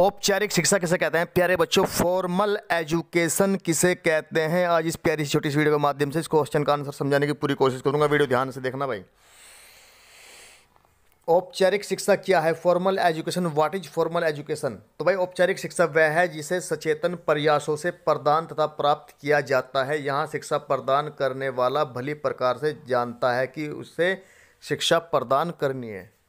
औपचारिक शिक्षा किसे कहते हैं प्यारे बच्चों फॉर्मल एजुकेशन किसे कहते हैं आज इस प्यारी छोटी सी वीडियो के माध्यम से इस क्वेश्चन का आंसर समझाने की पूरी कोशिश करूंगा वीडियो ध्यान से देखना भाई औपचारिक शिक्षा क्या है formal education what is formal education तो भाई औपचारिक शिक्षा वह है जिसे सचेतन प्रयासों से प्रदान तथा प्राप्त किया जाता है यहाँ शिक्षा प्रदान करने वाला भली प्रकार से जानता है कि उसे शिक्षा प्रदान करनी है